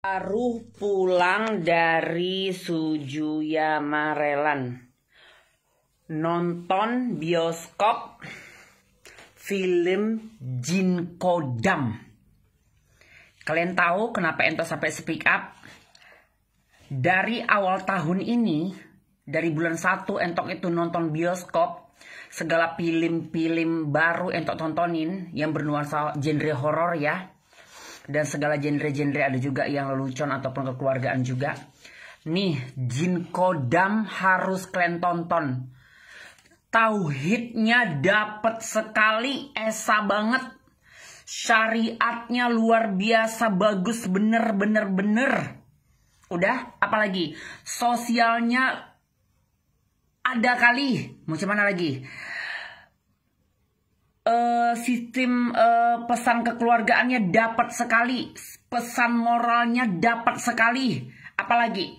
Baru pulang dari Sujuya Marelan Nonton bioskop film Jin Kodam Kalian tahu kenapa Ento sampai speak up? Dari awal tahun ini, dari bulan 1 Entok itu nonton bioskop Segala film-film baru Entok tontonin yang bernuansa genre horor ya dan segala genre-genre ada juga yang lelucon ataupun kekeluargaan juga. Nih, Jin Kodam harus kalian tonton. Tauhidnya dapat sekali, esa banget. Syariatnya luar biasa bagus, bener bener bener. Udah, apalagi sosialnya ada kali. Mau cuman lagi? Eh, sistem uh, pesan kekeluargaannya dapat sekali, pesan moralnya dapat sekali, apalagi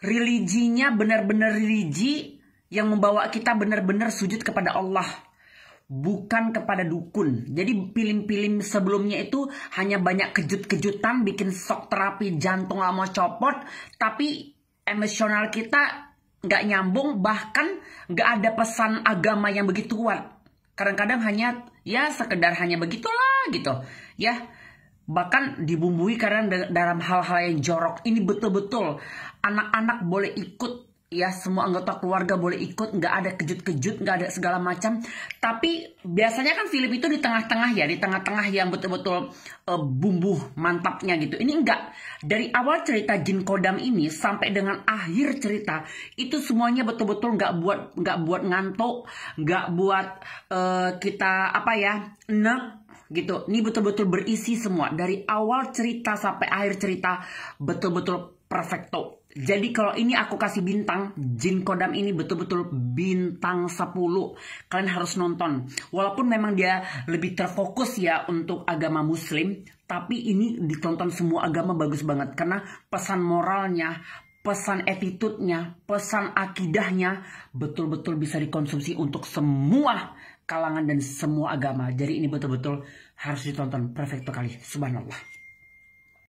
religinya benar-benar religi yang membawa kita benar-benar sujud kepada Allah bukan kepada dukun. Jadi film-film sebelumnya itu hanya banyak kejut-kejutan, bikin sok terapi jantung nggak mau copot, tapi emosional kita nggak nyambung, bahkan nggak ada pesan agama yang begitu kuat kadang-kadang hanya ya sekedar hanya begitulah gitu ya bahkan dibumbui karena dalam hal-hal yang jorok ini betul-betul anak-anak boleh ikut ya semua anggota keluarga boleh ikut nggak ada kejut-kejut nggak ada segala macam tapi biasanya kan film itu di tengah-tengah ya di tengah-tengah yang betul-betul uh, eh, bumbu mantapnya gitu ini enggak dari awal cerita Jin Kodam ini sampai dengan akhir cerita itu semuanya betul-betul nggak buat nggak buat ngantuk nggak buat uh, kita apa ya nek gitu ini betul-betul berisi semua dari awal cerita sampai akhir cerita betul-betul perfecto jadi kalau ini aku kasih bintang, Jin Kodam ini betul-betul bintang 10. Kalian harus nonton. Walaupun memang dia lebih terfokus ya untuk agama muslim, tapi ini ditonton semua agama bagus banget karena pesan moralnya, pesan attitude pesan akidahnya betul-betul bisa dikonsumsi untuk semua kalangan dan semua agama. Jadi ini betul-betul harus ditonton perfect kali. Subhanallah.